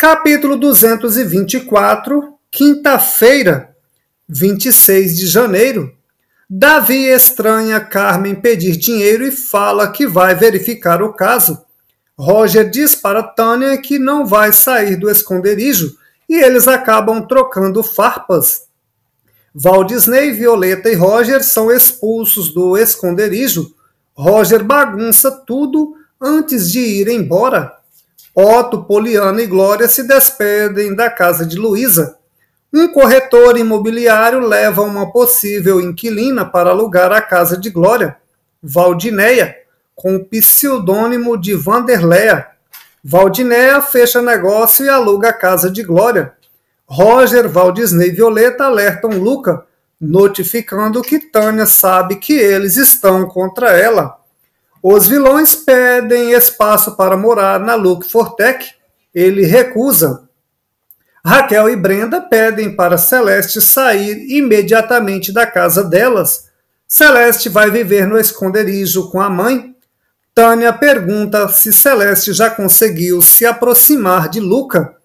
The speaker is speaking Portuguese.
Capítulo 224, quinta-feira, 26 de janeiro. Davi estranha Carmen pedir dinheiro e fala que vai verificar o caso. Roger diz para Tânia que não vai sair do esconderijo e eles acabam trocando farpas. Valdisney, Violeta e Roger são expulsos do esconderijo. Roger bagunça tudo antes de ir embora. Otto, Poliana e Glória se despedem da casa de Luísa. Um corretor imobiliário leva uma possível inquilina para alugar a casa de Glória, Valdineia, com o pseudônimo de Vanderleia. Valdineia fecha negócio e aluga a casa de Glória. Roger, Valdisney e Violeta alertam Luca, notificando que Tânia sabe que eles estão contra ela. Os vilões pedem espaço para morar na Luke Fortec, ele recusa. Raquel e Brenda pedem para Celeste sair imediatamente da casa delas. Celeste vai viver no esconderijo com a mãe. Tânia pergunta se Celeste já conseguiu se aproximar de Luca.